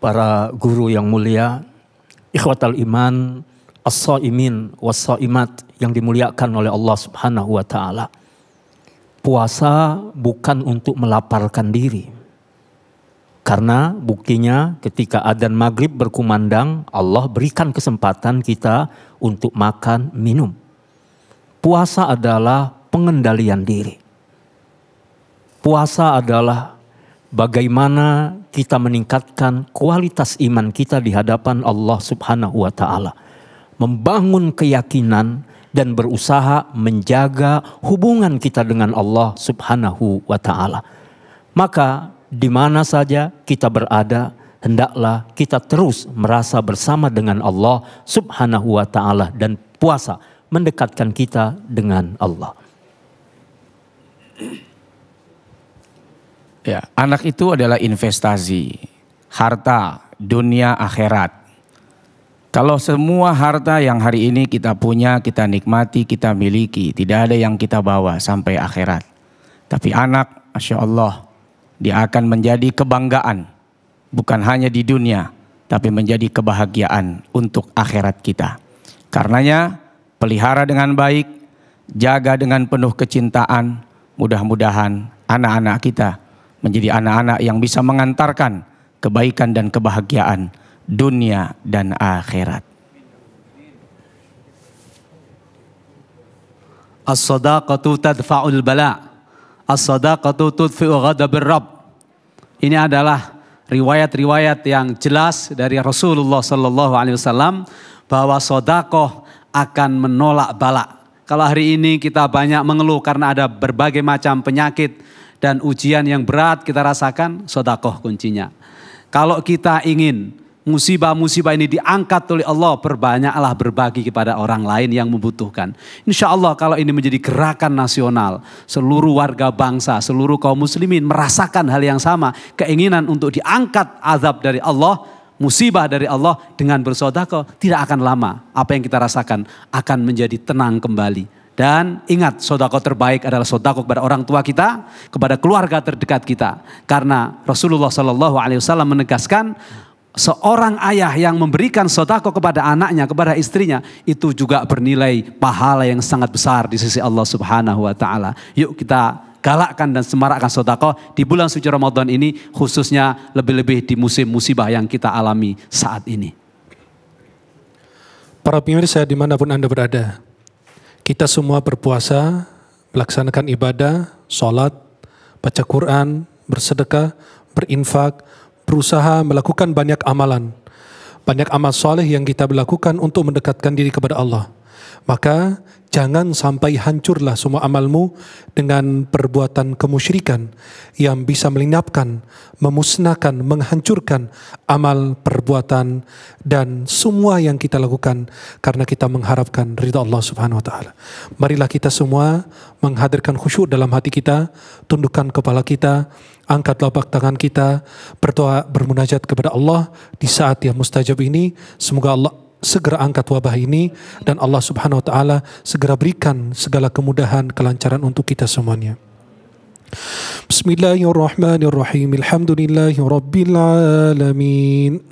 para guru yang mulia, ikhwatal iman, as-saimin was-saimat yang dimuliakan oleh Allah Subhanahu wa taala. Puasa bukan untuk melaparkan diri. Karena buktinya ketika adzan maghrib berkumandang, Allah berikan kesempatan kita untuk makan, minum. Puasa adalah pengendalian diri. Puasa adalah bagaimana kita meningkatkan kualitas iman kita di hadapan Allah Subhanahu wa taala. Membangun keyakinan dan berusaha menjaga hubungan kita dengan Allah Subhanahu wa taala. Maka di mana saja kita berada, hendaklah kita terus merasa bersama dengan Allah Subhanahu wa taala dan puasa mendekatkan kita dengan Allah. Ya, anak itu adalah investasi, harta, dunia, akhirat. Kalau semua harta yang hari ini kita punya, kita nikmati, kita miliki, tidak ada yang kita bawa sampai akhirat. Tapi anak, Masya Allah, dia akan menjadi kebanggaan. Bukan hanya di dunia, tapi menjadi kebahagiaan untuk akhirat kita. Karenanya, pelihara dengan baik, jaga dengan penuh kecintaan, mudah-mudahan anak-anak kita menjadi anak-anak yang bisa mengantarkan kebaikan dan kebahagiaan dunia dan akhirat. As-sadaqatu tadfa'ul bala. As-sadaqatu tudfi'u ghadabir rabb. Ini adalah riwayat-riwayat yang jelas dari Rasulullah sallallahu alaihi wasallam bahwa sodakoh akan menolak balak. Kalau hari ini kita banyak mengeluh karena ada berbagai macam penyakit dan ujian yang berat kita rasakan, sodakoh kuncinya. Kalau kita ingin musibah-musibah ini diangkat oleh Allah, perbanyaklah berbagi kepada orang lain yang membutuhkan. Insya Allah kalau ini menjadi gerakan nasional, seluruh warga bangsa, seluruh kaum muslimin merasakan hal yang sama, keinginan untuk diangkat azab dari Allah, musibah dari Allah dengan bersodakoh tidak akan lama. Apa yang kita rasakan akan menjadi tenang kembali dan ingat, sodako terbaik adalah sodako kepada orang tua kita, kepada keluarga terdekat kita. Karena Rasulullah Shallallahu Alaihi Wasallam menegaskan, seorang ayah yang memberikan sodako kepada anaknya, kepada istrinya, itu juga bernilai pahala yang sangat besar di sisi Allah Subhanahu Wa Taala. Yuk kita galakkan dan semarakkan sodako di bulan suci Ramadan ini, khususnya lebih-lebih di musim musibah yang kita alami saat ini. Para pemirsa dimanapun Anda berada, kita semua berpuasa, melaksanakan ibadah, sholat, baca Quran, bersedekah, berinfak, berusaha melakukan banyak amalan. Banyak amal soleh yang kita lakukan untuk mendekatkan diri kepada Allah. Maka jangan sampai hancurlah semua amalmu dengan perbuatan kemusyrikan yang bisa melenyapkan, memusnahkan, menghancurkan amal perbuatan dan semua yang kita lakukan karena kita mengharapkan ridha Allah Subhanahu wa taala. Marilah kita semua menghadirkan khusyuk dalam hati kita, tundukkan kepala kita, angkat lapak tangan kita, berdoa bermunajat kepada Allah di saat yang mustajab ini. Semoga Allah segera angkat wabah ini dan Allah Subhanahu wa taala segera berikan segala kemudahan, kelancaran untuk kita semuanya. Bismillahirrahmanirrahim. Alhamdulillahirabbil alamin.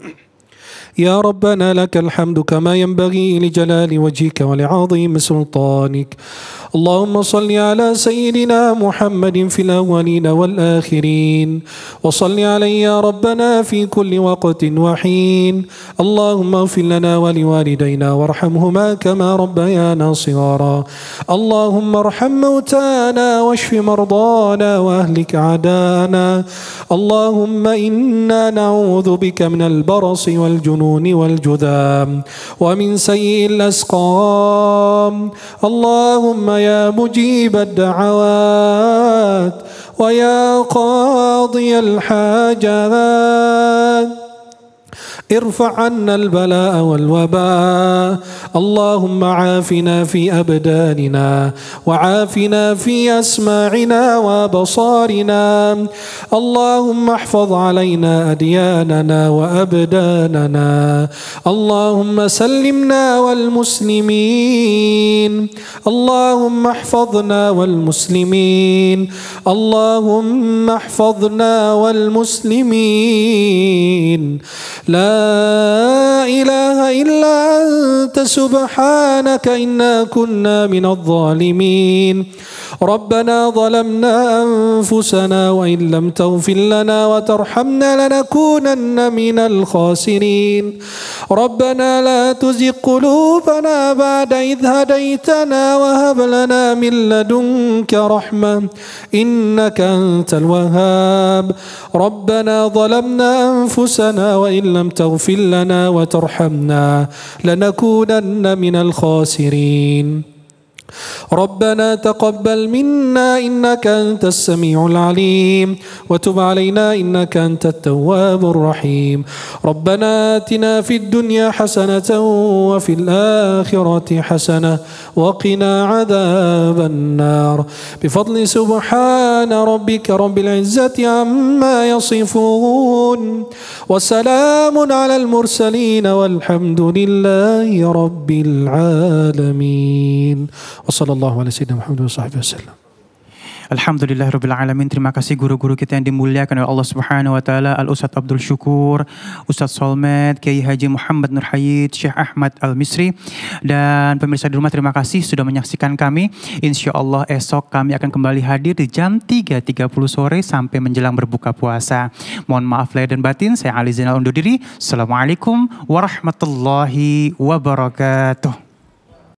يا ربنا لك الحمد كما ينبغي لجلال وجهك ولعظيم سلطانك اللهم صل على سيدنا محمد في الأولين والآخرين وصل علي يا ربنا في كل وقت وحين اللهم اغفر لنا ولوالدينا وارحمهما كما ربيانا صغارا اللهم ارحم موتانا واشف مرضانا واهلك عدانا اللهم إنا نعوذ بك من البرص والجنون الجنون والجذام ومن سيء الأسقام اللهم يا مجيب الدعوات ويا قاضي الحاجات ارفع عنا البلاء والوباء اللهم عافنا في أبداننا وعافنا في أسماعنا وبصارنا اللهم احفظ علينا أدياننا وأبداننا اللهم سلمنا والمسلمين اللهم احفظنا والمسلمين اللهم احفظنا والمسلمين لا إله إلا أنت سبحانك إنا كنا من الظالمين ربنا ظلمنا أنفسنا وإن لم تغفر لنا وترحمنا لنكونن من الخاسرين ربنا لا تزغ قلوبنا بعد إذ هديتنا وهب لنا من لدنك رحمة إنك أنت الوهاب ربنا ظلمنا أنفسنا وإن لم تغفر فاغفر لنا وترحمنا لنكونن من الخاسرين ربنا تقبل منا إنك أنت السميع العليم وتب علينا إنك أنت التواب الرحيم ربنا آتنا في الدنيا حسنة وفي الآخرة حسنة وقنا عذاب النار بفضل سبحان ربك رب العزة عما يصفون وسلام على المرسلين والحمد لله رب العالمين وصلى الله على سيدنا محمد وصحبه وسلم Alhamdulillah Rabbil Alamin. Terima kasih guru-guru kita yang dimuliakan oleh Allah Subhanahu Wa Ta'ala. Al-Ustadz Abdul Syukur, Ustadz Solmed, Kiai Haji Muhammad Nur Hayid, Syekh Ahmad Al-Misri. Dan pemirsa di rumah terima kasih sudah menyaksikan kami. Insya Allah esok kami akan kembali hadir di jam 3.30 sore sampai menjelang berbuka puasa. Mohon maaf lahir dan batin. Saya Ali Zainal undur diri. Assalamualaikum warahmatullahi wabarakatuh.